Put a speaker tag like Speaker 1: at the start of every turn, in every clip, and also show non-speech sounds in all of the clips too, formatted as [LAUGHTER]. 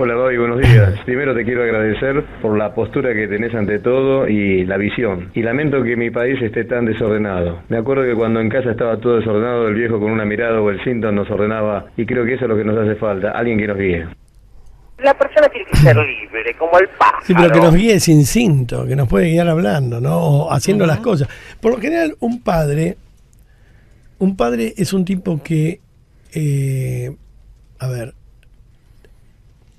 Speaker 1: Hola Bobby, buenos días. Primero te quiero agradecer por la postura que tenés ante todo y la visión. Y lamento que mi país esté tan desordenado. Me acuerdo que cuando en casa estaba todo desordenado, el viejo con una mirada o el cinto nos ordenaba y creo que eso es lo que nos hace falta, alguien que nos guíe. La persona tiene que ser [LAUGHS] libre, como el pájaro. Sí, pero que nos guíe sin cinto, que nos puede guiar hablando, ¿no? O haciendo las cosas. Por lo general, un padre, un padre es un tipo que, eh, a ver,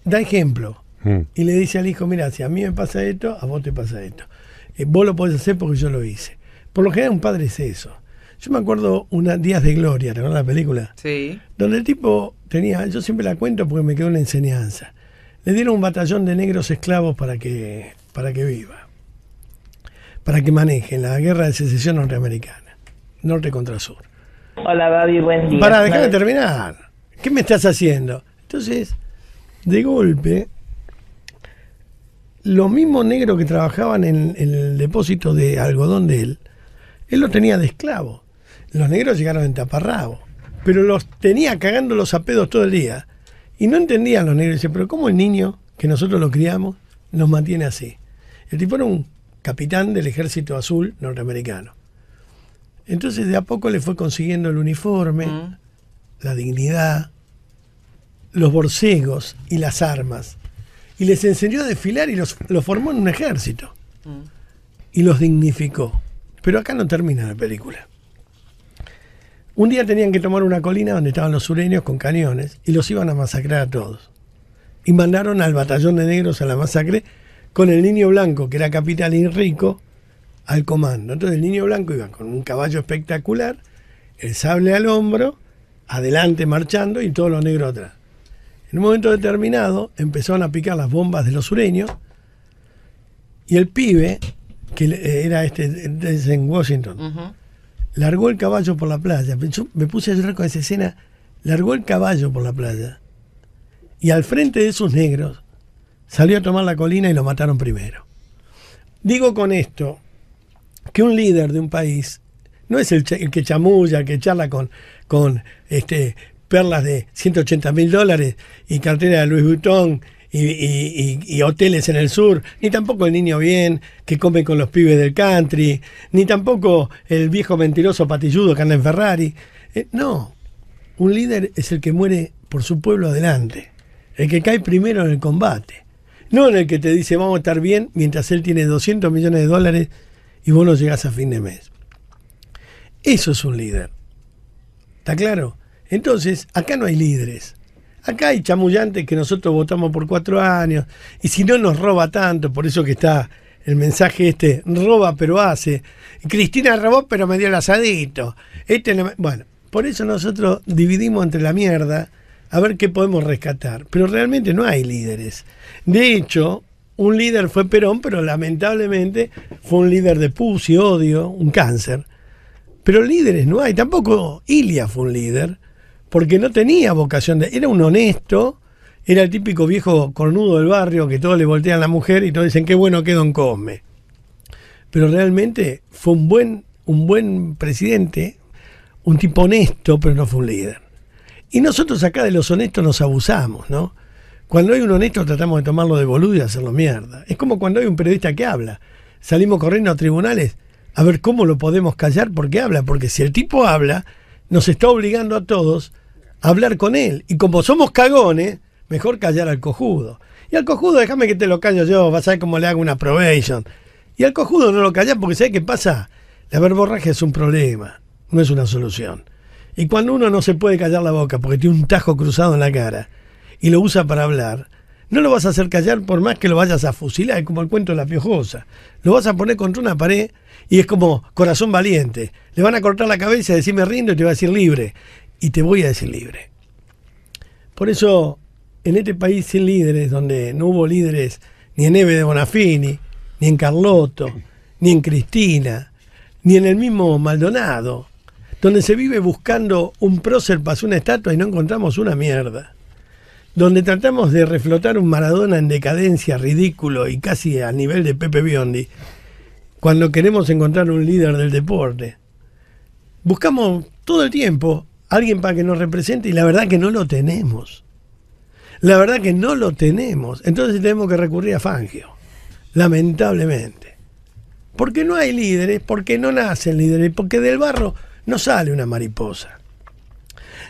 Speaker 1: da ejemplo mm. y le dice al hijo, mira, si a mí me pasa esto, a vos te pasa esto. Eh, vos lo podés hacer porque yo lo hice. Por lo general un padre es eso. Yo me acuerdo una Días de Gloria, ¿te acuerdas la película? Sí. Donde el tipo tenía, yo siempre la cuento porque me quedó una enseñanza. Le dieron un batallón de negros esclavos para que, para que viva, para que manejen la guerra de secesión norteamericana, norte contra sur. Hola, Babi, buen día. Para, déjame terminar. ¿Qué me estás haciendo? Entonces, de golpe, los mismos negros que trabajaban en, el depósito de algodón de él, él los tenía de esclavo. Los negros llegaron en taparrabo, pero los tenía cagando los apedos todo el día. Y no entendían los negros. Dicen, pero ¿cómo el niño que nosotros lo criamos nos mantiene así? El tipo era un capitán del ejército azul norteamericano. Entonces de a poco le fue consiguiendo el uniforme, mm. la dignidad, los borcegos y las armas. Y les enseñó a desfilar y los, formó en un ejército. Mm. Y los dignificó. Pero acá no termina la película. Un día tenían que tomar una colina donde estaban los sureños con cañones y los iban a masacrar a todos. Y mandaron al batallón de negros a la masacre con el niño blanco, que era capital y rico, al comando. Entonces el niño blanco iba con un caballo espectacular, el sable al hombro, adelante marchando y todos los negros atrás. En un momento determinado empezaron a picar las bombas de los sureños y el pibe, que eh, era este en Washington, largó el caballo por la playa. me puse a llorar con esa escena, largó el caballo por la playa. Y al frente de esos negros salió a tomar la colina y lo mataron primero. Digo con esto que un líder de un país no es el, que chamulla, el que charla con, con este, perlas de 180 mil dólares y cartera de Louis Vuitton y, hoteles en el sur, ni tampoco el niño bien que come con los pibes del country, ni tampoco el viejo mentiroso patilludo que anda en Ferrari. Eh, no, un líder es el que muere por su pueblo adelante, el que cae primero en el combate, no en el que te dice vamos a estar bien mientras él tiene 200 millones de dólares y vos no llegás a fin de mes. Eso es un líder. ¿Está claro? Entonces, acá no hay líderes. Acá hay chamullantes que nosotros votamos por cuatro años. Y si no nos roba tanto, por eso que está el mensaje este, roba pero hace. Cristina robó pero me dio el asadito. Este Bueno, por eso nosotros dividimos entre la mierda a ver qué podemos rescatar. Pero realmente no hay líderes. De hecho, un líder fue Perón, pero lamentablemente fue un líder de pus y odio, un cáncer. Pero líderes no hay. Tampoco Ilia fue un líder porque no tenía vocación de. Era un honesto, era el típico viejo cornudo del barrio que todos le voltean a la mujer y todos dicen qué bueno que Don Cosme. Pero realmente fue un buen, un buen presidente, un tipo honesto, pero no fue un líder. Y nosotros acá de los honestos nos abusamos, ¿no? Cuando hay un honesto tratamos de tomarlo de boludo y hacerlo mierda. Es como cuando hay un periodista que habla. Salimos corriendo a tribunales a ver cómo lo podemos callar porque habla, porque si el tipo habla, nos está obligando a todos a hablar con él. Y como somos cagones, mejor callar al cojudo. Y al cojudo, déjame que te lo callo yo, vas a ver cómo le hago una probation. Y al cojudo no lo callás porque ¿sabes qué pasa? La verborraje es un problema, no es una solución. Y cuando uno no se puede callar la boca porque tiene un tajo cruzado en la cara y lo usa para hablar, no lo vas a hacer callar por más que lo vayas a fusilar, es como el cuento de la piojosa. Lo vas a poner contra una pared y es como corazón valiente. Le van a cortar la cabeza y decirme rindo y te voy a decir libre. Y te voy a decir libre. Por eso, en este país sin líderes, donde no hubo líderes ni en Eve de Bonafini, ni en Carlotto, ni en Cristina, ni en el mismo Maldonado, donde se vive buscando un prócer para una estatua y no encontramos una mierda donde tratamos de reflotar un Maradona en decadencia, ridículo y casi a nivel de Pepe Biondi, cuando queremos encontrar un líder del deporte. Buscamos todo el tiempo alguien para que nos represente y la verdad que no lo tenemos. La verdad que no lo tenemos. Entonces tenemos que recurrir a Fangio, lamentablemente. Porque no hay líderes, porque no nacen líderes, porque del barro no sale una mariposa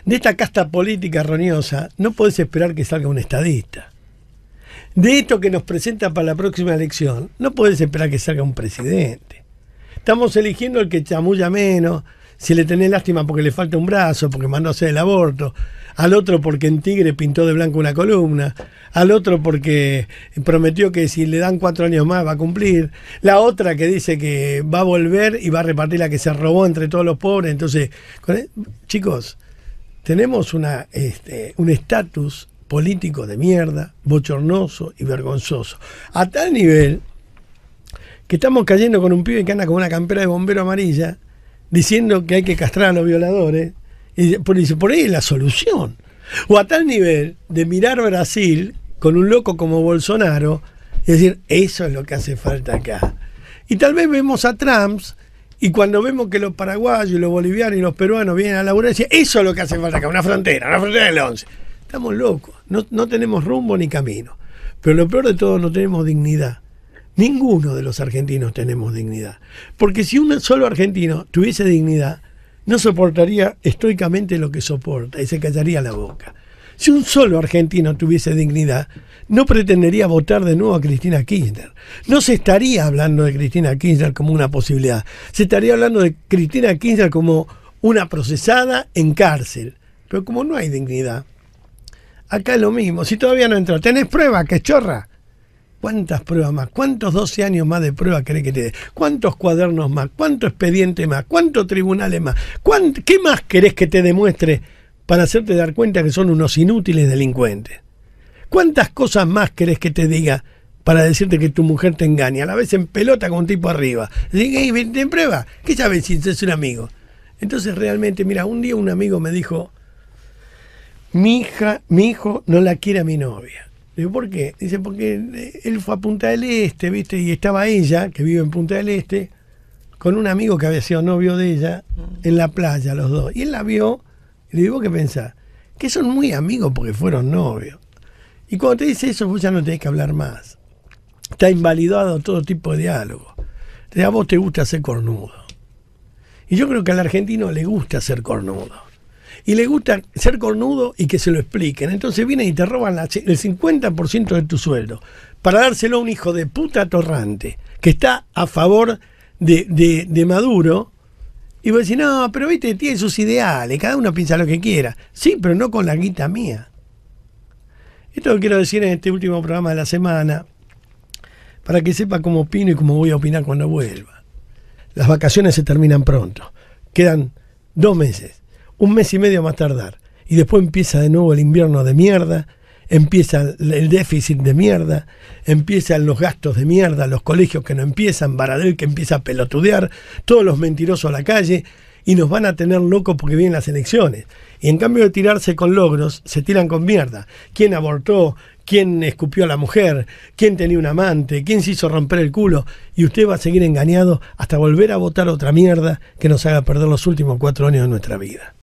Speaker 1: de esta casta política roñosa, no podés esperar que salga un estadista. De esto que nos presenta para la próxima elección, no podés esperar que salga un presidente. Estamos eligiendo el que chamulla menos, si le tenés lástima porque le falta un brazo, porque mandó a hacer el aborto, al otro porque en Tigre pintó de blanco una columna, al otro porque prometió que si le dan cuatro años más va a cumplir, la otra que dice que va a volver y va a repartir la que se robó entre todos los pobres, entonces, e, chicos, tenemos este, un estatus político de mierda, bochornoso y vergonzoso. A tal nivel que estamos cayendo con un pibe que anda con una campera de bombero amarilla diciendo que hay que castrar a los violadores. Y por, por ahí es la solución. O a tal nivel de mirar Brasil con un loco como Bolsonaro y decir, eso es lo que hace falta acá. Y tal vez vemos a Trump y cuando vemos que los paraguayos, los bolivianos y los peruanos vienen a la decían, eso es lo que hace falta acá, una frontera, una frontera del 11. Estamos locos, no, no tenemos rumbo ni camino. Pero lo peor de todo, no tenemos dignidad. Ninguno de los argentinos tenemos dignidad. Porque si un solo argentino tuviese dignidad, no soportaría estoicamente lo que soporta y se callaría la boca. Si un solo argentino tuviese dignidad, no pretendería votar de nuevo a Cristina Kirchner. No se estaría hablando de Cristina Kirchner como una posibilidad. Se estaría hablando de Cristina Kirchner como una procesada en cárcel. Pero como no hay dignidad, acá es lo mismo. Si todavía no entró, ¿tenés prueba, que chorra? ¿Cuántas pruebas más? ¿Cuántos 12 años más de prueba querés que te dé? ¿Cuántos cuadernos más? ¿Cuánto expediente más? ¿Cuántos tribunales más? ¿Qué más querés que te demuestre? para hacerte dar cuenta que son unos inútiles delincuentes. ¿Cuántas cosas más querés que te diga para decirte que tu mujer te engaña? A la vez en pelota con un tipo arriba. Dije, vente en prueba. ¿Qué sabes si es un amigo? Entonces realmente, mira, un día un amigo me dijo, mi hija, mi hijo no la quiere a mi novia. Digo, ¿por qué? Dice, porque eh, él fue a Punta del Este, ¿viste? Y estaba ella, que vive en Punta del Este, con un amigo que había sido novio de ella, en la playa, los dos. Y él la vio y le digo, ¿vos qué pensás? Que son muy amigos porque fueron novios. Y cuando te dice eso, vos ya no tenés que hablar más. Está invalidado todo tipo de diálogo. a vos te gusta ser cornudo. Y yo creo que al argentino le gusta ser cornudo. Y le gusta ser cornudo y que se lo expliquen. Entonces vienen y te roban el 50% de tu sueldo para dárselo a un hijo de puta torrante que está a favor de, de, de Maduro y vos decís, no, pero viste, tiene sus ideales, cada uno piensa lo que quiera. Sí, pero no con la guita mía. Esto lo quiero decir en este último programa de la semana, para que sepa cómo opino y cómo voy a opinar cuando vuelva. Las vacaciones se terminan pronto. Quedan dos meses, un mes y medio más tardar. Y después empieza de nuevo el invierno de mierda empieza el déficit de mierda, empiezan los gastos de mierda, los colegios que no empiezan, Baradel que empieza a pelotudear, todos los mentirosos a la calle y nos van a tener locos porque vienen las elecciones. Y en cambio de tirarse con logros, se tiran con mierda. ¿Quién abortó? ¿Quién escupió a la mujer? ¿Quién tenía un amante? ¿Quién se hizo romper el culo? Y usted va a seguir engañado hasta volver a votar otra mierda que nos haga perder los últimos cuatro años de nuestra vida.